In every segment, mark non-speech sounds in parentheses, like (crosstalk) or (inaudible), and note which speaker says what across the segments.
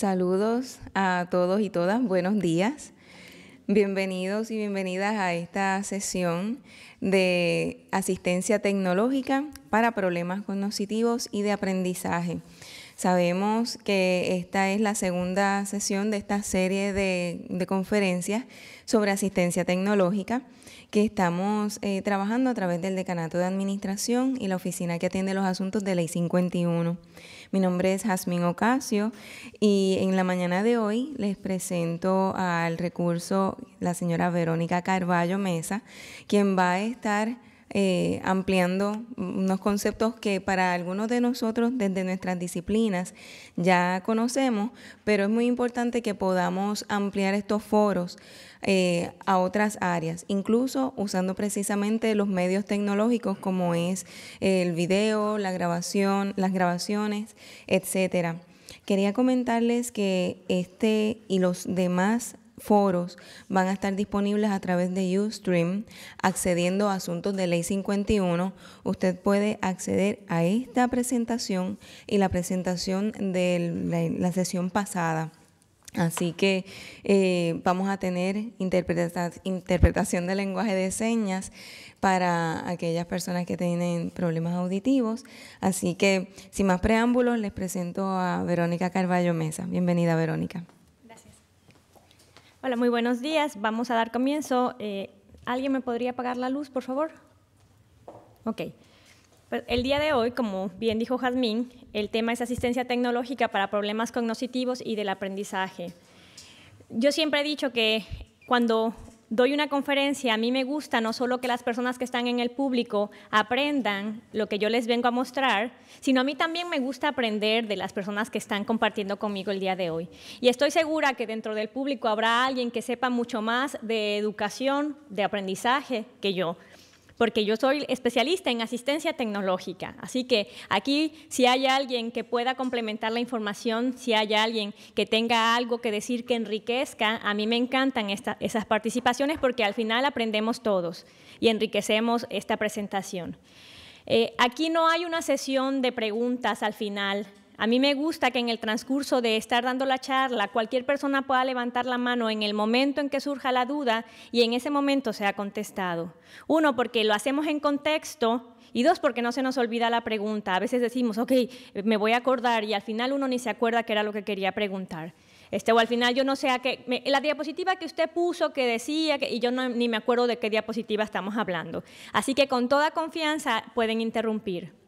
Speaker 1: Saludos a todos y todas, buenos días. Bienvenidos y bienvenidas a esta sesión de asistencia tecnológica para problemas cognitivos y de aprendizaje. Sabemos que esta es la segunda sesión de esta serie de, conferencias sobre asistencia tecnológica que estamos eh, trabajando a través del Decanato de Administración y la oficina que atiende los asuntos de Ley 51. Mi nombre es Jazmín Ocasio y en la mañana de hoy les presento al recurso la señora Verónica Carballo Mesa, quien va a estar eh, ampliando unos conceptos que para algunos de nosotros desde nuestras disciplinas ya conocemos, pero es muy importante que podamos ampliar estos foros eh, a otras áreas, incluso usando precisamente los medios tecnológicos como es el video, la grabación, las grabaciones, etcétera. Quería comentarles que este y los demás foros van a estar disponibles a través de Ustream, accediendo a asuntos de Ley 51. Usted puede acceder a esta presentación y la presentación de la, sesión pasada. Así que eh, vamos a tener interpretación de lenguaje de señas para aquellas personas que tienen problemas auditivos. Así que, sin más preámbulos, les presento a Verónica Carballo Mesa.
Speaker 2: Bienvenida, Verónica. Hola, muy buenos días. Vamos a dar comienzo. Eh, ¿Alguien me podría apagar la luz, por favor? Ok. Pues, el día de hoy, como bien dijo Jazmín, el tema es asistencia tecnológica para problemas cognitivos y del aprendizaje. Yo siempre he dicho que cuando doy una conferencia, a mí me gusta no solo que las personas que están en el público aprendan lo que yo les vengo a mostrar, sino a mí también me gusta aprender de las personas que están compartiendo conmigo el día de hoy. Y estoy segura que dentro del público habrá alguien que sepa mucho más de educación, de aprendizaje que yo porque yo soy especialista en asistencia tecnológica. Así que aquí, si hay alguien que pueda complementar la información, si hay alguien que tenga algo que decir que enriquezca, a mí me encantan esas participaciones porque al final aprendemos todos y enriquecemos esta presentación. Eh, aquí no hay una sesión de preguntas al final a mí me gusta que en el transcurso de estar dando la charla, cualquier persona pueda levantar la mano en el momento en que surja la duda y en ese momento sea contestado. Uno, porque lo hacemos en contexto y dos, porque no se nos olvida la pregunta. A veces decimos, ok, me voy a acordar y al final uno ni se acuerda qué era lo que quería preguntar. Este, o al final yo no sé a qué, la diapositiva que usted puso, que decía, y yo ni me acuerdo de qué diapositiva estamos hablando. Así que con toda confianza pueden interrumpir.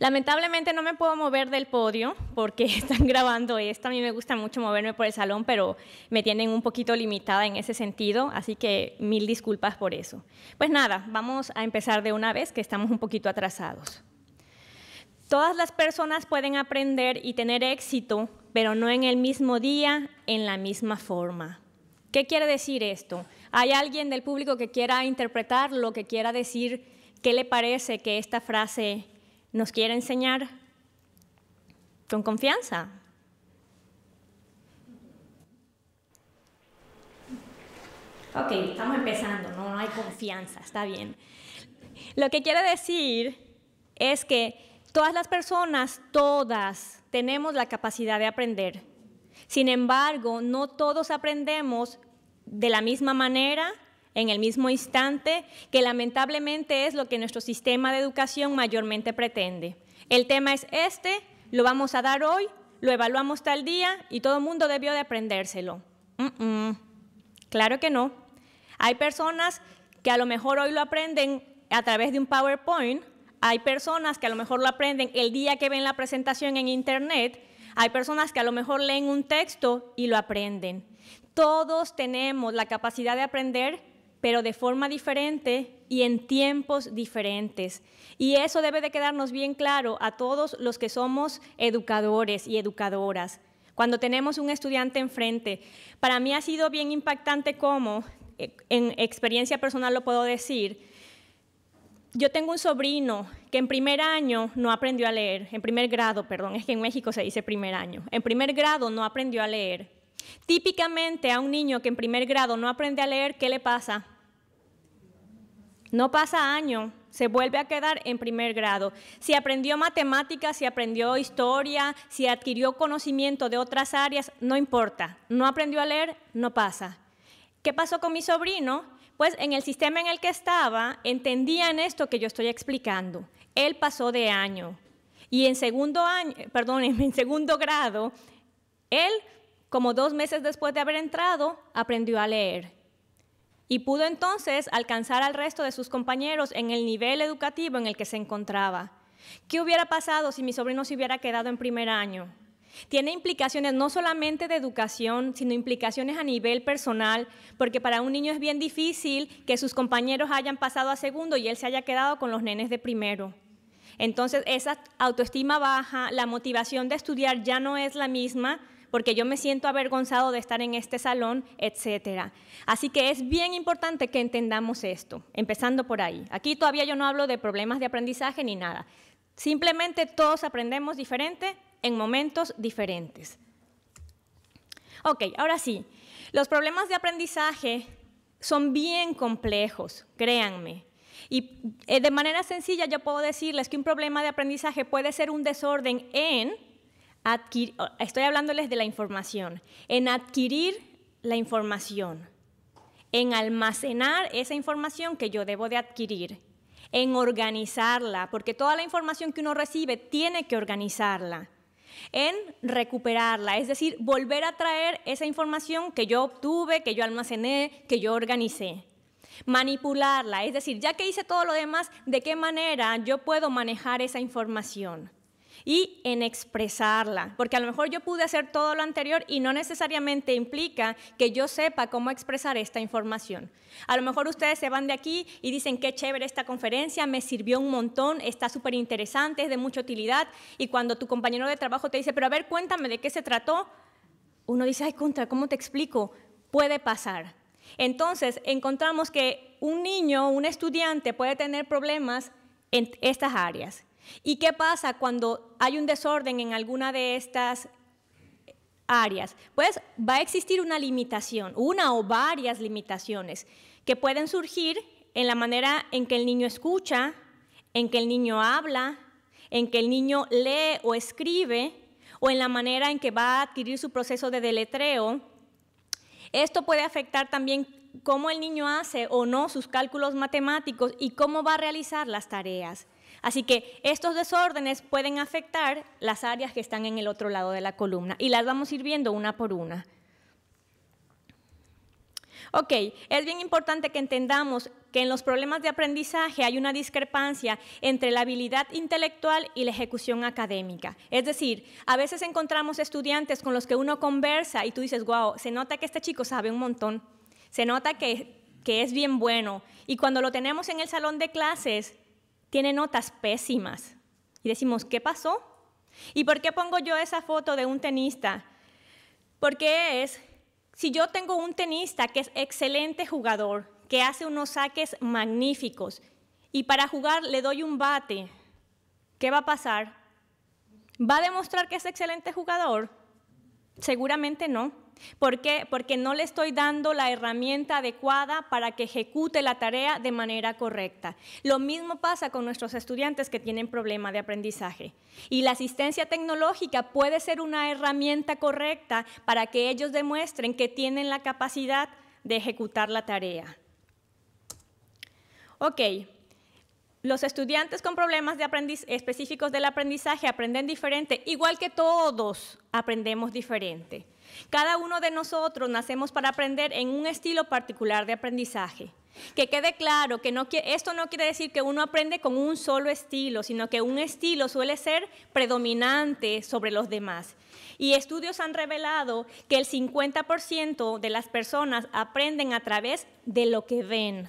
Speaker 2: Lamentablemente no me puedo mover del podio porque (laughs) están grabando esto. A mí me gusta mucho moverme por el salón, pero me tienen un poquito limitada en ese sentido, así que mil disculpas por eso. Pues nada, vamos a empezar de una vez que estamos un poquito atrasados. Todas las personas pueden aprender y tener éxito, pero no en el mismo día, en la misma forma. ¿Qué quiere decir esto? ¿Hay alguien del público que quiera interpretar lo que quiera decir? ¿Qué le parece que esta frase nos quiere enseñar con confianza.
Speaker 1: Ok, estamos empezando, no,
Speaker 2: hay confianza, está bien. Lo que quiere decir es que todas las personas, todas, tenemos la capacidad de aprender. Sin embargo, no todos aprendemos de la misma manera en el mismo instante, que lamentablemente es lo que nuestro sistema de educación mayormente pretende. El tema es este, lo vamos a dar hoy, lo evaluamos tal día y todo el mundo debió de aprendérselo. Claro que no. Hay personas que a lo mejor hoy lo aprenden a través de un PowerPoint, hay personas que a lo mejor lo aprenden el día que ven la presentación en Internet, hay personas que a lo mejor leen un texto y lo aprenden. Todos tenemos la capacidad de aprender pero de forma diferente y en tiempos diferentes. Y eso debe de quedarnos bien claro a todos los que somos educadores y educadoras. Cuando tenemos un estudiante enfrente, para mí ha sido bien impactante cómo, eh, en experiencia personal lo puedo decir, yo tengo un sobrino que en primer año no aprendió a leer, en primer grado, perdón, es que en México se dice primer año, en primer grado no aprendió a leer, Típicamente a un niño que en primer grado no aprende a leer, ¿qué le pasa? No pasa año, se vuelve a quedar en primer grado. Si aprendió matemáticas, si aprendió historia, si adquirió conocimiento de otras áreas, no importa. No aprendió a leer, no pasa. ¿Qué pasó con mi sobrino? Pues en el sistema en el que estaba, entendían esto que yo estoy explicando. Él pasó de año. Y en segundo año, perdón, (laughs) en segundo grado, él como dos meses después de haber entrado, aprendió a leer y pudo entonces alcanzar al resto de sus compañeros en el nivel educativo en el que se encontraba. ¿Qué hubiera pasado si mi sobrino se hubiera quedado en primer año? Tiene implicaciones no solamente de educación, sino implicaciones a nivel personal, porque para un niño es bien difícil que sus compañeros hayan pasado a segundo y él se haya quedado con los nenes de primero. Entonces, esa autoestima baja, la motivación de estudiar ya no es la misma, porque yo me siento avergonzado de estar en este salón, etcétera. Así que es bien importante que entendamos esto, empezando por ahí. Aquí todavía yo no hablo de problemas de aprendizaje ni nada. Simplemente todos aprendemos diferente en momentos diferentes. Ok, ahora sí, los problemas de aprendizaje son bien complejos, créanme. Y eh, de manera sencilla yo puedo decirles que un problema de aprendizaje puede ser un desorden en eh, estoy hablándoles de la información, en adquirir la información, en almacenar esa información que yo debo de adquirir, en organizarla, porque toda la información que uno recibe tiene que organizarla, en recuperarla, es decir, volver a traer esa información que yo obtuve, que yo almacené, que yo organicé manipularla, es decir, ya que hice todo lo demás, ¿de qué manera yo puedo manejar esa información? y en expresarla, porque a lo mejor yo pude hacer todo lo anterior y no necesariamente implica que yo sepa cómo expresar esta información. A lo mejor ustedes se van de aquí y dicen, qué chévere esta conferencia, me sirvió un montón, está súper interesante, es de mucha utilidad, y cuando tu compañero de trabajo te dice, pero a ver, cuéntame de qué se trató, uno dice, ay, contra, ¿cómo te explico? Puede pasar. Entonces, encontramos que un niño, un estudiante puede tener problemas en estas áreas, ¿Y qué pasa cuando hay un desorden en alguna de estas áreas? Pues va a existir una limitación, una o varias limitaciones que pueden surgir en la manera en que el niño escucha, en que el niño habla, en que el niño lee o escribe, o en la manera en que va a adquirir su proceso de deletreo. Esto puede afectar también cómo el niño hace o no sus cálculos matemáticos y cómo va a realizar las tareas. Así que estos desórdenes pueden afectar las áreas que están en el otro lado de la columna y las vamos a ir viendo una por una. Ok, es bien importante que entendamos que en los problemas de aprendizaje hay una discrepancia entre la habilidad intelectual y la ejecución académica. Es decir, a veces encontramos estudiantes con los que uno conversa y tú dices, wow, se nota que este chico sabe un montón, se nota que, que es bien bueno. Y cuando lo tenemos en el salón de clases, tiene notas pésimas. Y decimos, ¿qué pasó? ¿Y por qué pongo yo esa foto de un tenista? Porque es, si yo tengo un tenista que es excelente jugador, que hace unos saques magníficos, y para jugar le doy un bate, ¿qué va a pasar? ¿Va a demostrar que es excelente jugador? Seguramente no. ¿Por qué? Porque no le estoy dando la herramienta adecuada para que ejecute la tarea de manera correcta. Lo mismo pasa con nuestros estudiantes que tienen problema de aprendizaje. Y la asistencia tecnológica puede ser una herramienta correcta para que ellos demuestren que tienen la capacidad de ejecutar la tarea. Ok. Los estudiantes con problemas específicos del aprendizaje aprenden diferente, igual que todos aprendemos diferente. Cada uno de nosotros nacemos para aprender en un estilo particular de aprendizaje. Que quede claro que esto no quiere decir que uno aprende con un solo estilo, sino que un estilo suele ser predominante sobre los demás. Y estudios han revelado que el 50% de las personas aprenden a través de lo que ven.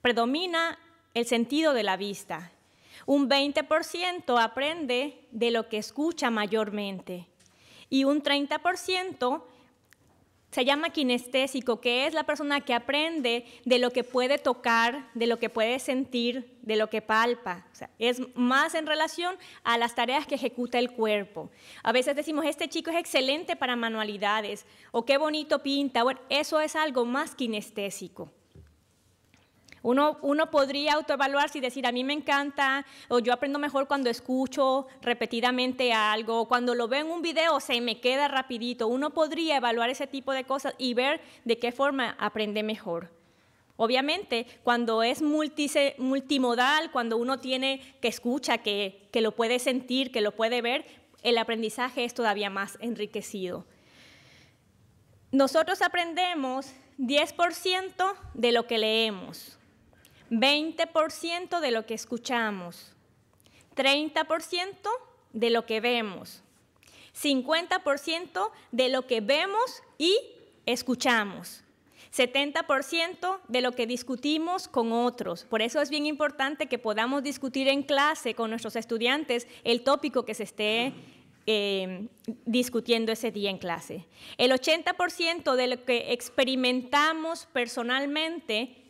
Speaker 2: Predomina el sentido de la vista. Un 20% aprende de lo que escucha mayormente. Y un 30% se llama kinestésico, que es la persona que aprende de lo que puede tocar, de lo que puede sentir, de lo que palpa. es más en relación a las tareas que ejecuta el cuerpo. A veces decimos, este chico es excelente para manualidades, o qué bonito pinta. eso es algo más kinestésico. Uno, podría autoevaluarse y decir, a mí me encanta, o yo aprendo mejor cuando escucho repetidamente algo, o cuando lo veo en un video se me queda rapidito. Uno podría evaluar ese tipo de cosas y ver de qué forma aprende mejor. Obviamente, cuando es multimodal, cuando uno tiene que escucha, que, que lo puede sentir, que lo puede ver, el aprendizaje es todavía más enriquecido. Nosotros aprendemos 10% de lo que leemos. 20% de lo que escuchamos, 30% de lo que vemos, 50% de lo que vemos y escuchamos. 70% de lo que discutimos con otros. Por eso es bien importante que podamos discutir en clase con nuestros estudiantes el tópico que se esté eh, discutiendo ese día en clase. El 80% de lo que experimentamos personalmente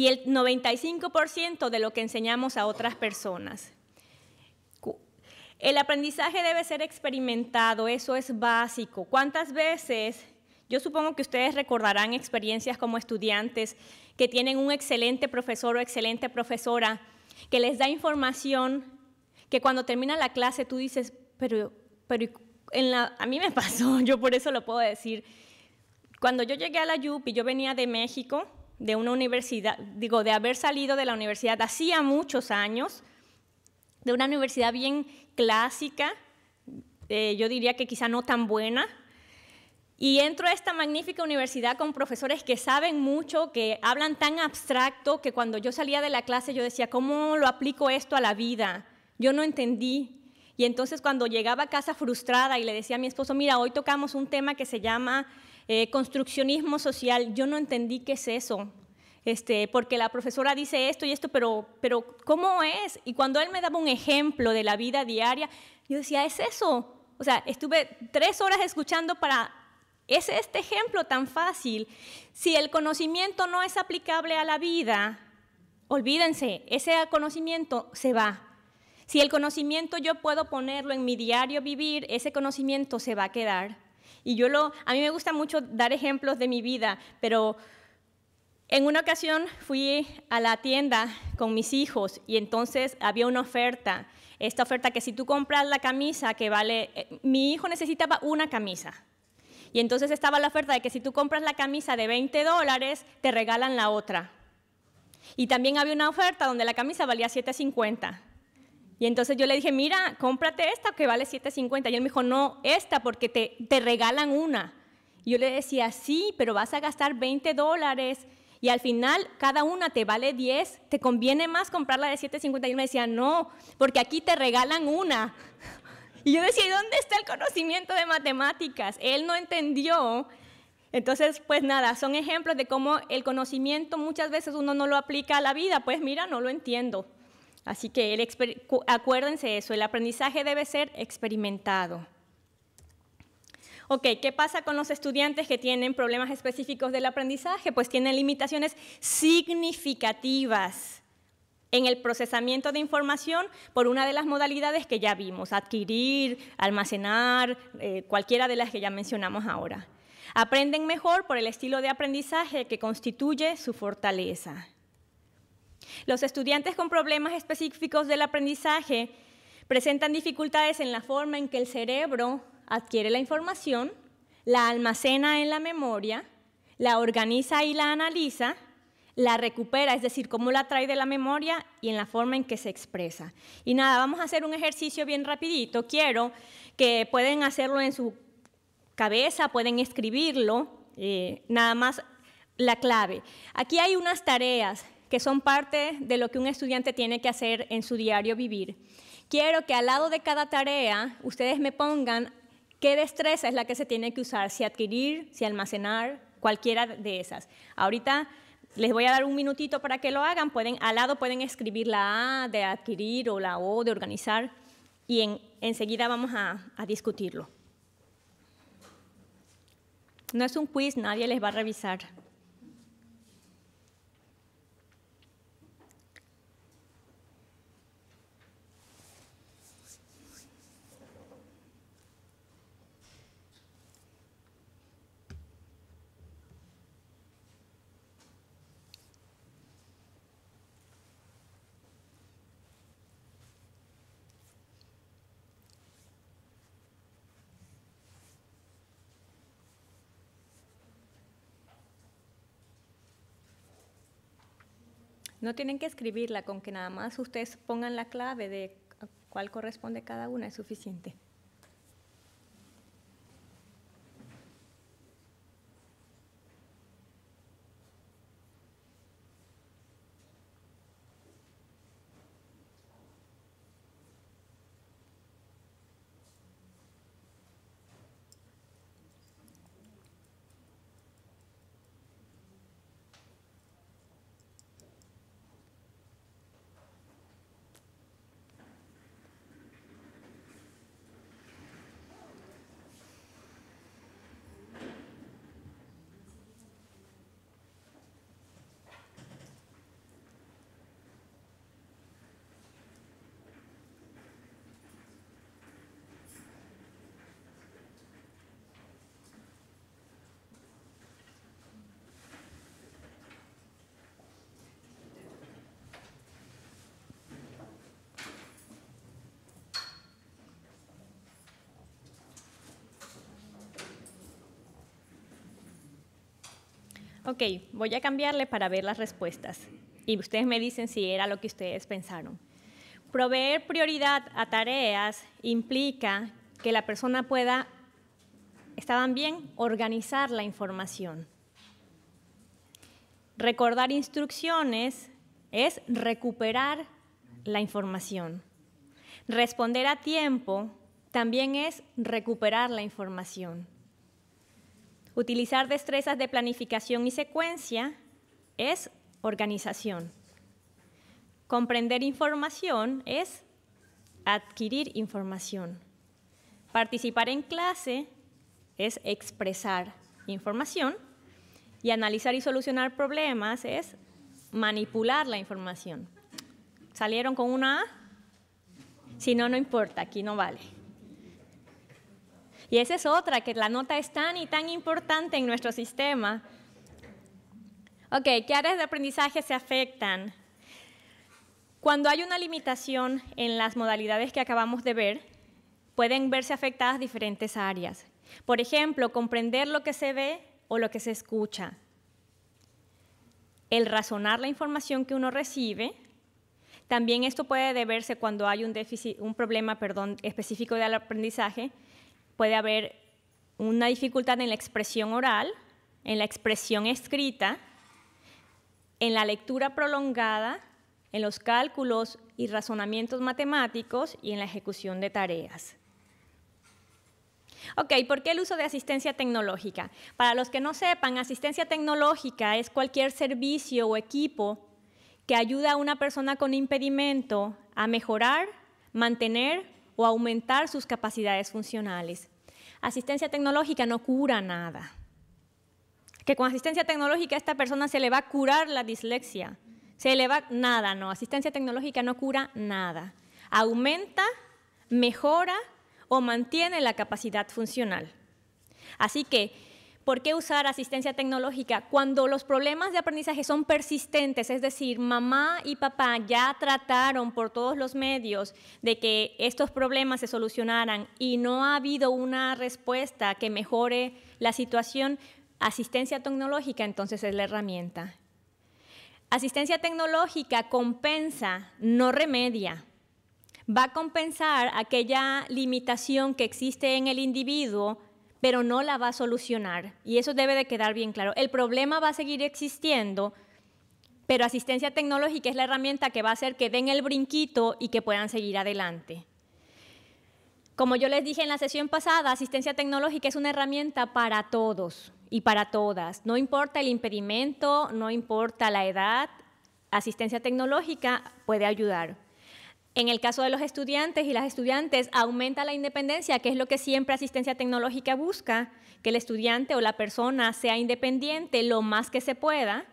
Speaker 2: y el 95% de lo que enseñamos a otras personas. El aprendizaje debe ser experimentado, eso es básico. ¿Cuántas veces? Yo supongo que ustedes recordarán experiencias como estudiantes que tienen un excelente profesor o excelente profesora que les da información que cuando termina la clase tú dices, pero, pero a mí me pasó, (laughs) yo por eso lo puedo decir. Cuando yo llegué a la y yo venía de México, de una universidad, digo, de haber salido de la universidad hacía muchos años, de una universidad bien clásica, eh, yo diría que quizá no tan buena, y entro a esta magnífica universidad con profesores que saben mucho, que hablan tan abstracto, que cuando yo salía de la clase yo decía, ¿cómo lo aplico esto a la vida? Yo no entendí. Y entonces cuando llegaba a casa frustrada y le decía a mi esposo, mira, hoy tocamos un tema que se llama eh, construccionismo social, yo no entendí qué es eso. Este, porque la profesora dice esto y esto, pero, pero ¿cómo es? Y cuando él me daba un ejemplo de la vida diaria, yo decía, es eso. O sea, estuve tres horas escuchando para es este ejemplo tan fácil. Si el conocimiento no es aplicable a la vida, olvídense, ese conocimiento se va. Si el conocimiento yo puedo ponerlo en mi diario vivir, ese conocimiento se va a quedar. Y yo lo, a mí me gusta mucho dar ejemplos de mi vida, pero en una ocasión fui a la tienda con mis hijos y entonces había una oferta, esta oferta que si tú compras la camisa que vale, eh, mi hijo necesitaba una camisa. Y entonces estaba la oferta de que si tú compras la camisa de 20 dólares, te regalan la otra. Y también había una oferta donde la camisa valía 750. Y entonces yo le dije, mira, cómprate esta que vale 7.50. Y él me dijo, no, esta porque te, te regalan una. Y yo le decía, sí, pero vas a gastar 20 dólares y al final cada una te vale 10, te conviene más comprar la de 7.50. Y él me decía, no, porque aquí te regalan una. (laughs) Y yo decía, dónde está el conocimiento de matemáticas? Él no entendió. Entonces, pues nada, son ejemplos de cómo el conocimiento muchas veces uno no lo aplica a la vida. Pues mira, no lo entiendo. Así que el, acuérdense eso, el aprendizaje debe ser experimentado. Ok, ¿qué pasa con los estudiantes que tienen problemas específicos del aprendizaje? Pues tienen limitaciones significativas en el procesamiento de información por una de las modalidades que ya vimos, adquirir, almacenar, eh, cualquiera de las que ya mencionamos ahora. Aprenden mejor por el estilo de aprendizaje que constituye su fortaleza. Los estudiantes con problemas específicos del aprendizaje presentan dificultades en la forma en que el cerebro adquiere la información, la almacena en la memoria, la organiza y la analiza, la recupera, es decir, cómo la trae de la memoria y en la forma en que se expresa. Y nada, vamos a hacer un ejercicio bien rapidito. Quiero que pueden hacerlo en su cabeza, pueden escribirlo, eh, nada más la clave. Aquí hay unas tareas que son parte de lo que un estudiante tiene que hacer en su diario vivir. Quiero que al lado de cada tarea ustedes me pongan qué destreza es la que se tiene que usar, si adquirir, si almacenar, cualquiera de esas. Ahorita les voy a dar un minutito para que lo hagan. Pueden, al lado pueden escribir la A de adquirir o la O de organizar y en, enseguida vamos a, a discutirlo. No es un quiz, nadie les va a revisar. No tienen que escribirla, con que nada más ustedes pongan la clave de cuál corresponde cada una es suficiente. Ok, voy a cambiarle para ver las respuestas. Y ustedes me dicen si era lo que ustedes pensaron. Proveer prioridad a tareas implica que la persona pueda, estaban bien, organizar la información. Recordar instrucciones es recuperar la información. Responder a tiempo también es recuperar la información. Utilizar destrezas de planificación y secuencia es organización. Comprender información es adquirir información. Participar en clase es expresar información y analizar y solucionar problemas es manipular la información. ¿Salieron con una A? Si no, no importa, aquí no vale. Y esa es otra, que la nota es tan y tan importante en nuestro sistema. Ok, ¿qué áreas de aprendizaje se afectan? Cuando hay una limitación en las modalidades que acabamos de ver, pueden verse afectadas diferentes áreas. Por ejemplo, comprender lo que se ve o lo que se escucha. El razonar la información que uno recibe. También esto puede deberse cuando hay un, un problema perdón, específico del aprendizaje, puede haber una dificultad en la expresión oral, en la expresión escrita, en la lectura prolongada, en los cálculos y razonamientos matemáticos y en la ejecución de tareas. Ok, ¿por qué el uso de asistencia tecnológica? Para los que no sepan, asistencia tecnológica es cualquier servicio o equipo que ayuda a una persona con impedimento a mejorar, mantener aumentar sus capacidades funcionales. Asistencia tecnológica no cura nada. Que con asistencia tecnológica esta persona se le va a curar la dislexia. Se le va nada, no. Asistencia tecnológica no cura nada. Aumenta, mejora o mantiene la capacidad funcional. Así que ¿Por qué usar asistencia tecnológica cuando los problemas de aprendizaje son persistentes? Es decir, mamá y papá ya trataron por todos los medios de que estos problemas se solucionaran y no ha habido una respuesta que mejore la situación. Asistencia tecnológica entonces es la herramienta. Asistencia tecnológica compensa, no remedia. Va a compensar aquella limitación que existe en el individuo pero no la va a solucionar. Y eso debe de quedar bien claro. El problema va a seguir existiendo, pero asistencia tecnológica es la herramienta que va a hacer que den el brinquito y que puedan seguir adelante. Como yo les dije en la sesión pasada, asistencia tecnológica es una herramienta para todos y para todas. No importa el impedimento, no importa la edad, asistencia tecnológica puede ayudar. En el caso de los estudiantes y las estudiantes, aumenta la independencia, que es lo que siempre asistencia tecnológica busca, que el estudiante o la persona sea independiente lo más que se pueda.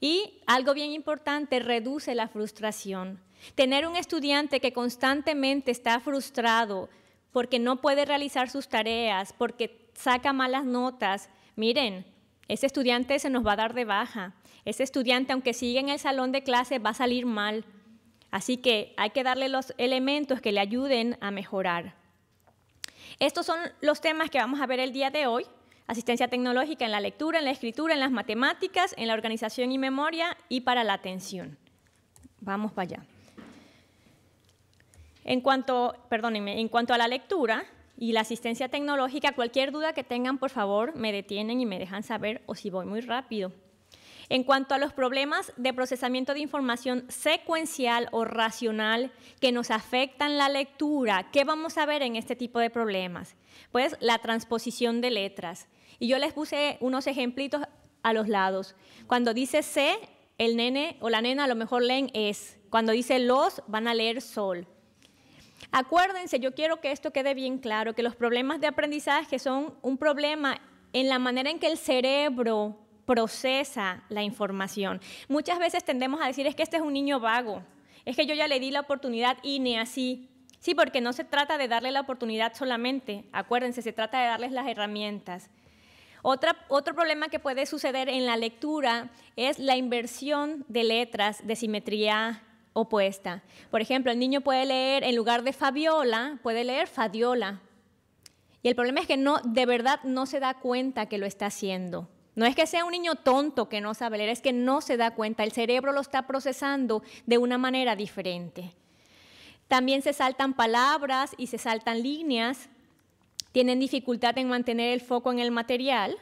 Speaker 2: Y algo bien importante, reduce la frustración. Tener un estudiante que constantemente está frustrado porque no puede realizar sus tareas, porque saca malas notas, miren, ese estudiante se nos va a dar de baja. Ese estudiante, aunque siga en el salón de clase, va a salir mal Así que hay que darle los elementos que le ayuden a mejorar. Estos son los temas que vamos a ver el día de hoy. Asistencia tecnológica en la lectura, en la escritura, en las matemáticas, en la organización y memoria y para la atención. Vamos para allá. En cuanto, en cuanto a la lectura y la asistencia tecnológica, cualquier duda que tengan, por favor, me detienen y me dejan saber o si voy muy rápido. En cuanto a los problemas de procesamiento de información secuencial o racional que nos afectan la lectura, ¿qué vamos a ver en este tipo de problemas? Pues la transposición de letras. Y yo les puse unos ejemplitos a los lados. Cuando dice C, el nene o la nena a lo mejor leen es. Cuando dice los, van a leer sol. Acuérdense, yo quiero que esto quede bien claro, que los problemas de aprendizaje son un problema en la manera en que el cerebro procesa la información. Muchas veces tendemos a decir es que este es un niño vago, es que yo ya le di la oportunidad y ni así. Sí, porque no se trata de darle la oportunidad solamente, acuérdense, se trata de darles las herramientas. otro problema que puede suceder en la lectura es la inversión de letras de simetría opuesta. Por ejemplo, el niño puede leer, en lugar de Fabiola, puede leer Fadiola. Y el problema es que no, de verdad no se da cuenta que lo está haciendo. No es que sea un niño tonto que no sabe leer, es que no se da cuenta, el cerebro lo está procesando de una manera diferente. También se saltan palabras y se saltan líneas, tienen dificultad en mantener el foco en el material.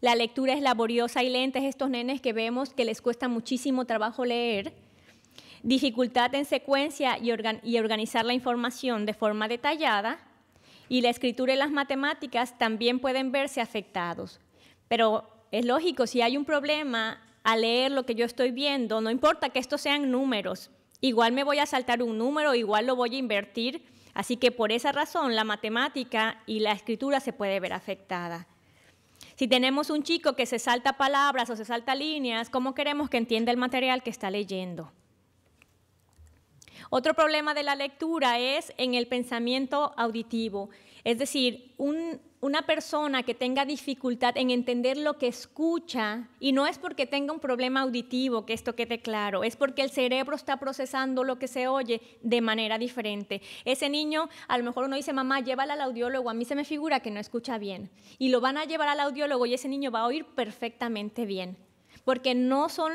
Speaker 2: La lectura es laboriosa y lenta, es estos nenes que vemos que les cuesta muchísimo trabajo leer. Dificultad en secuencia y, y organizar la información de forma detallada. Y la escritura y las matemáticas también pueden verse afectados. Pero es lógico, si hay un problema al leer lo que yo estoy viendo, no importa que estos sean números, igual me voy a saltar un número, igual lo voy a invertir, así que por esa razón la matemática y la escritura se puede ver afectada. Si tenemos un chico que se salta palabras o se salta líneas, ¿cómo queremos que entienda el material que está leyendo? Otro problema de la lectura es en el pensamiento auditivo. Es decir, una persona que tenga dificultad en entender lo que escucha, y no es porque tenga un problema auditivo, que esto quede claro, es porque el cerebro está procesando lo que se oye de manera diferente. Ese niño, a lo mejor uno dice, mamá, llévala al audiólogo, a mí se me figura que no escucha bien. Y lo van a llevar al audiólogo y ese niño va a oír perfectamente bien, porque no son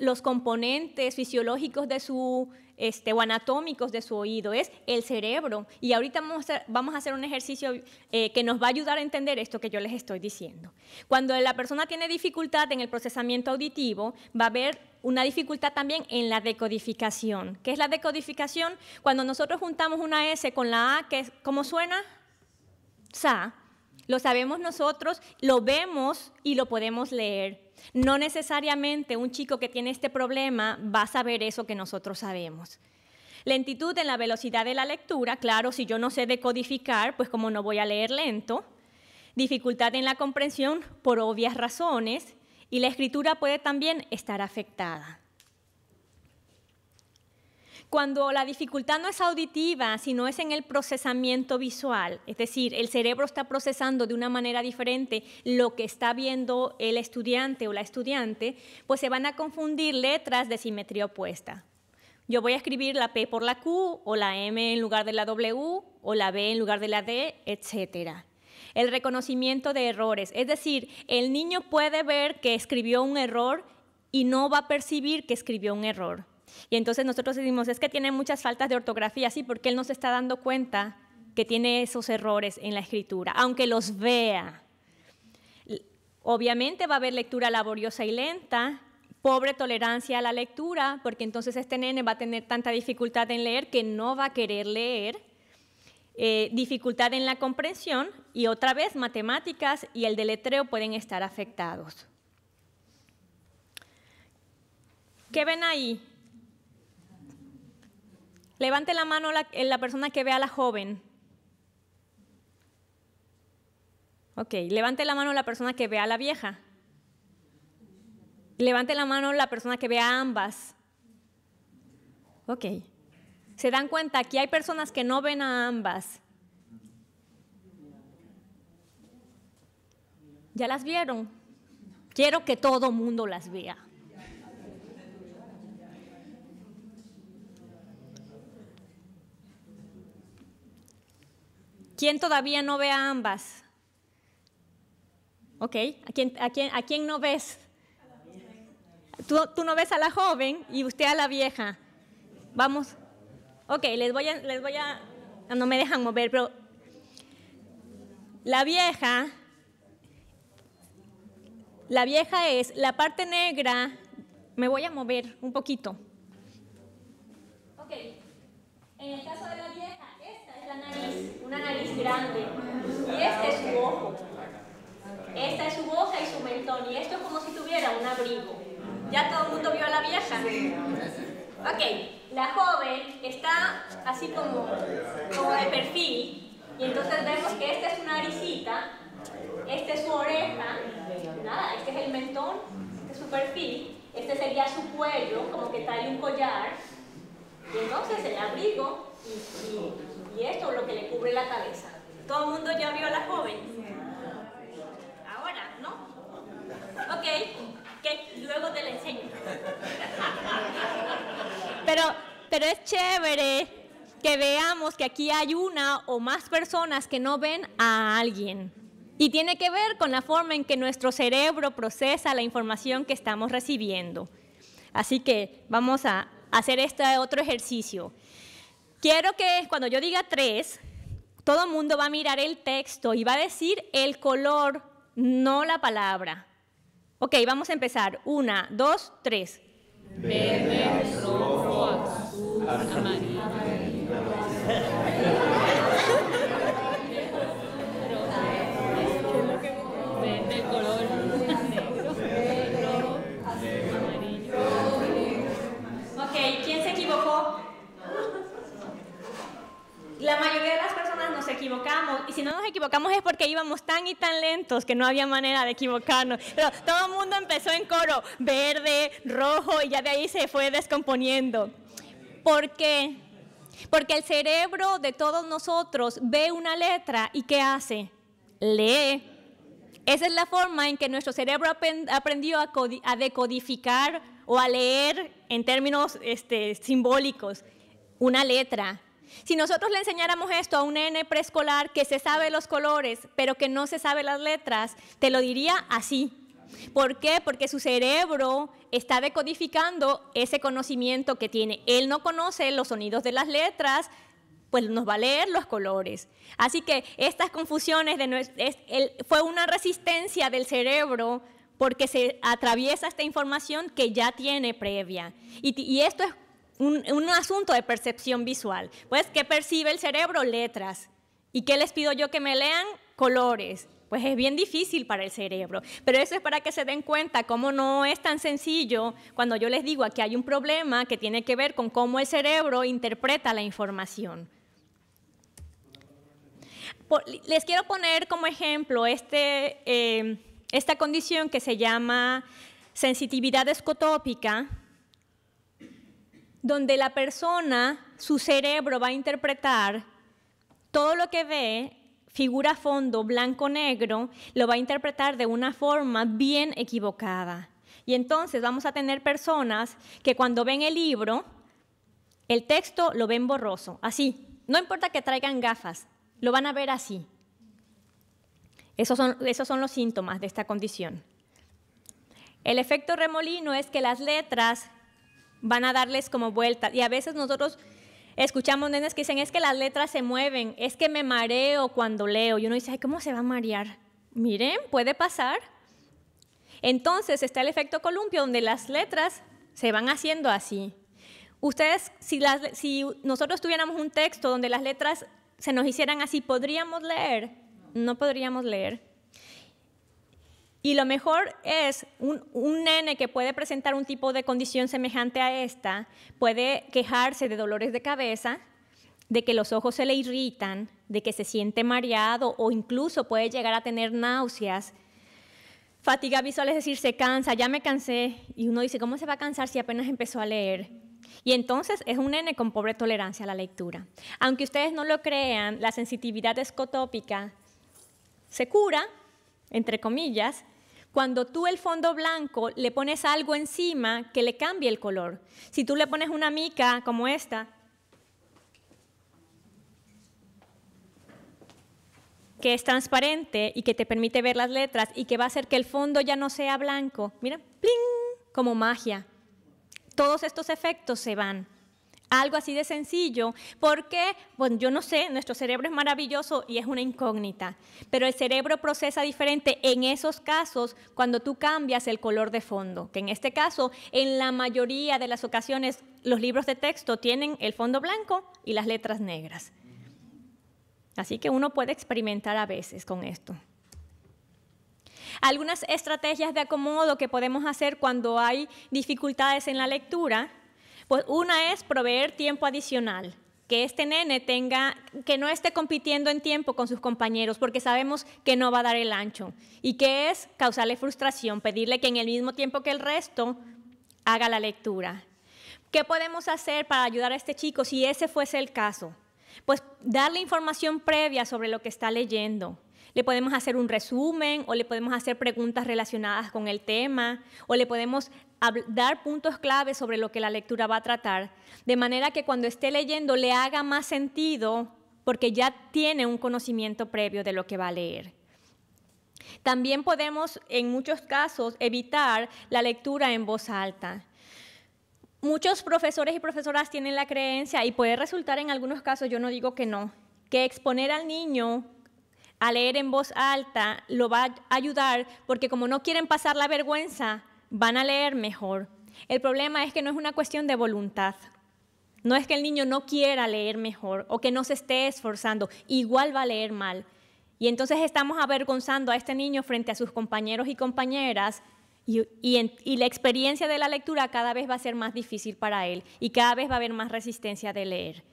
Speaker 2: los componentes fisiológicos de su este, o anatómicos de su oído, es el cerebro. Y ahorita vamos a hacer, un ejercicio eh, que nos va a ayudar a entender esto que yo les estoy diciendo. Cuando la persona tiene dificultad en el procesamiento auditivo, va a haber una dificultad también en la decodificación. ¿Qué es la decodificación? Cuando nosotros juntamos una S con la A, ¿cómo suena? Sa. Lo sabemos nosotros, lo vemos y lo podemos leer. No necesariamente un chico que tiene este problema va a saber eso que nosotros sabemos. Lentitud en la velocidad de la lectura, claro, si yo no sé decodificar, pues como no voy a leer lento. Dificultad en la comprensión por obvias razones y la escritura puede también estar afectada cuando la dificultad no es auditiva, sino es en el procesamiento visual, es decir, el cerebro está procesando de una manera diferente lo que está viendo el estudiante o la estudiante, pues se van a confundir letras de simetría opuesta. Yo voy a escribir la P por la Q o la M en lugar de la W o la B en lugar de la D, etc. el reconocimiento de errores. Es decir, el niño puede ver que escribió un error y no va a percibir que escribió un error. Y entonces nosotros decimos, es que tiene muchas faltas de ortografía, sí, porque él no se está dando cuenta que tiene esos errores en la escritura, aunque los vea. Obviamente va a haber lectura laboriosa y lenta, pobre tolerancia a la lectura, porque entonces este nene va a tener tanta dificultad en leer que no va a querer leer, eh, dificultad en la comprensión y otra vez matemáticas y el deletreo pueden estar afectados. ¿Qué ven ahí? Levante la mano eh, la, persona que ve a la joven. Ok, levante la mano la persona que ve a la vieja. Levante la mano la persona que ve a ambas. Ok. ¿Se dan cuenta? que hay personas que no ven a ambas. ¿Ya las vieron? Quiero que todo mundo las vea. ¿Quién todavía no ve a ambas? ¿Ok? ¿A quién, no ves? Tú, tú, no ves a la joven y usted a la vieja. Vamos. Ok, les voy a... Les voy a ah, no me dejan mover, pero... La vieja... La vieja es la parte negra. Me voy a mover un poquito. Ok. En el caso de la vieja una nariz grande. Y este es su ojo. Esta es su boca y su mentón. Y esto es como si tuviera un abrigo. ¿Ya todo el mundo vio a la vieja? Ok, la joven está así como, como de perfil. Y entonces vemos que esta es una naricita, esta es su oreja, nada, este es el mentón, este es su perfil, este sería su cuello, como que trae un collar. Y entonces el abrigo y esto es lo que le cubre la cabeza. ¿Todo el mundo ya vio a la joven? Ahora, ¿no? Ok, que luego te la enseño. Pero, pero es chévere que veamos que aquí hay una o más personas que no ven a alguien. Y tiene que ver con la forma en que nuestro cerebro procesa la información que estamos recibiendo. Así que vamos a hacer este otro ejercicio. Quiero que cuando yo diga tres, todo el mundo va a mirar el texto y va a decir el color, no la palabra. Ok, vamos a empezar. Una, dos, tres.
Speaker 1: Verde,
Speaker 2: rojo, azul, amarillo. Y si no nos equivocamos es porque íbamos tan y tan lentos que no había manera de equivocarnos. Pero todo el mundo empezó en coro, verde, rojo, y ya de ahí se fue descomponiendo. ¿Por qué? Porque el cerebro de todos nosotros ve una letra y ¿qué hace? Lee. Esa es la forma en que nuestro cerebro aprendió a, decodificar o a leer en términos este, simbólicos una letra. Si nosotros le enseñáramos esto a un n preescolar que se sabe los colores, pero que no se sabe las letras, te lo diría así. ¿Por qué? Porque su cerebro está decodificando ese conocimiento que tiene. Él no conoce los sonidos de las letras, pues nos va a leer los colores. Así que estas confusiones de fue una resistencia del cerebro porque se atraviesa esta información que ya tiene previa. y esto es un, asunto de percepción visual. Pues, ¿qué percibe el cerebro? Letras. ¿Y qué les pido yo que me lean? Colores. Pues es bien difícil para el cerebro. Pero eso es para que se den cuenta cómo no es tan sencillo cuando yo les digo aquí hay un problema que tiene que ver con cómo el cerebro interpreta la información. Les quiero poner como ejemplo este, eh, esta condición que se llama sensitividad escotópica, donde la persona, su cerebro va a interpretar todo lo que ve, figura a fondo, blanco-negro, lo va a interpretar de una forma bien equivocada. Y entonces vamos a tener personas que cuando ven el libro, el texto lo ven borroso, así. No importa que traigan gafas, lo van a ver así. Esos son, esos son los síntomas de esta condición. El efecto remolino es que las letras van a darles como vuelta. Y a veces nosotros escuchamos nenes que dicen, es que las letras se mueven, es que me mareo cuando leo. Y uno dice, ay, ¿cómo se va a marear? Miren, puede pasar. Entonces está el efecto columpio donde las letras se van haciendo así. Ustedes, si, las, si nosotros tuviéramos un texto donde las letras se nos hicieran así, ¿podríamos leer? No podríamos leer. Y lo mejor es un, nene que puede presentar un tipo de condición semejante a esta, puede quejarse de dolores de cabeza, de que los ojos se le irritan, de que se siente mareado o incluso puede llegar a tener náuseas. Fatiga visual es decir, se cansa, ya me cansé. Y uno dice, ¿cómo se va a cansar si apenas empezó a leer? Y entonces es un nene con pobre tolerancia a la lectura. Aunque ustedes no lo crean, la sensitividad escotópica se cura, entre comillas, cuando tú el fondo blanco le pones algo encima que le cambie el color. Si tú le pones una mica como esta, que es transparente y que te permite ver las letras y que va a hacer que el fondo ya no sea blanco. Mira, ¡pling! como magia. Todos estos efectos se van. Algo así de sencillo, porque, bueno, yo no sé, nuestro cerebro es maravilloso y es una incógnita, pero el cerebro procesa diferente en esos casos cuando tú cambias el color de fondo, que en este caso, en la mayoría de las ocasiones, los libros de texto tienen el fondo blanco y las letras negras. Así que uno puede experimentar a veces con esto. Algunas estrategias de acomodo que podemos hacer cuando hay dificultades en la lectura pues una es proveer tiempo adicional, que este nene tenga, que no esté compitiendo en tiempo con sus compañeros, porque sabemos que no va a dar el ancho. Y que es causarle frustración, pedirle que en el mismo tiempo que el resto haga la lectura. ¿Qué podemos hacer para ayudar a este chico si ese fuese el caso? Pues darle información previa sobre lo que está leyendo, le podemos hacer un resumen o le podemos hacer preguntas relacionadas con el tema o le podemos dar puntos clave sobre lo que la lectura va a tratar, de manera que cuando esté leyendo le haga más sentido porque ya tiene un conocimiento previo de lo que va a leer. También podemos, en muchos casos, evitar la lectura en voz alta. Muchos profesores y profesoras tienen la creencia, y puede resultar en algunos casos, yo no digo que no, que exponer al niño a leer en voz alta lo va a ayudar porque como no quieren pasar la vergüenza, van a leer mejor. El problema es que no es una cuestión de voluntad. No es que el niño no quiera leer mejor o que no se esté esforzando, igual va a leer mal. Y entonces estamos avergonzando a este niño frente a sus compañeros y compañeras y, la experiencia de la lectura cada vez va a ser más difícil para él y cada vez va a haber más resistencia de leer.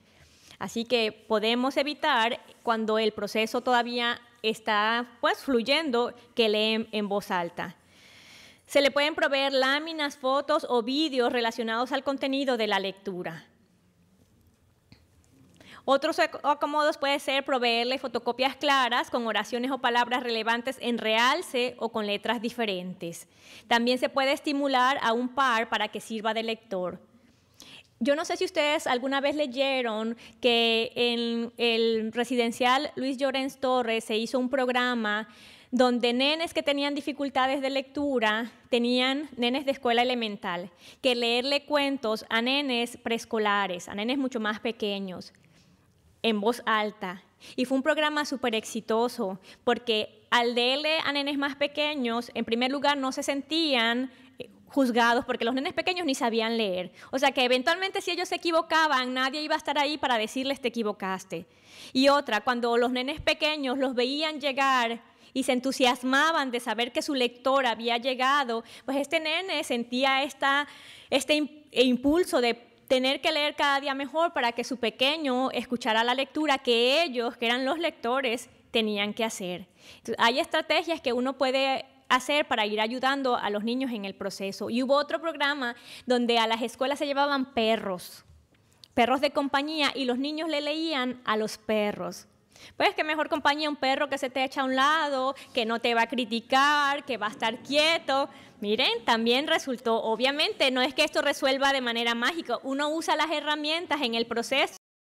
Speaker 2: Así que podemos evitar cuando el proceso todavía está pues fluyendo que leen en voz alta. Se le pueden proveer láminas, fotos o vídeos relacionados al contenido de la lectura. Otros acomodos puede ser proveerle fotocopias claras con oraciones o palabras relevantes en realce o con letras diferentes. También se puede estimular a un par para que sirva de lector. Yo no sé si ustedes alguna vez leyeron que en el residencial Luis Llorens Torres se hizo un programa donde nenes que tenían dificultades de lectura tenían nenes de escuela elemental, que leerle cuentos a nenes preescolares, a nenes mucho más pequeños, en voz alta. Y fue un programa súper exitoso, porque al leerle a nenes más pequeños, en primer lugar no se sentían juzgados porque los nenes pequeños ni sabían leer. O sea que eventualmente si ellos se equivocaban, nadie iba a estar ahí para decirles te equivocaste. Y otra, cuando los nenes pequeños los veían llegar y se entusiasmaban de saber que su lector había llegado, pues este nene sentía esta, este e impulso de tener que leer cada día mejor para que su pequeño escuchara la lectura que ellos, que eran los lectores, tenían que hacer. hay estrategias que uno puede hacer para ir ayudando a los niños en el proceso. Y hubo otro programa donde a las escuelas se llevaban perros, perros de compañía, y los niños le leían a los perros. Pues qué mejor compañía un perro que se te echa a un lado, que no te va a criticar, que va a estar quieto. Miren, también resultó, obviamente, no es que esto resuelva de manera mágica, uno usa las herramientas en el proceso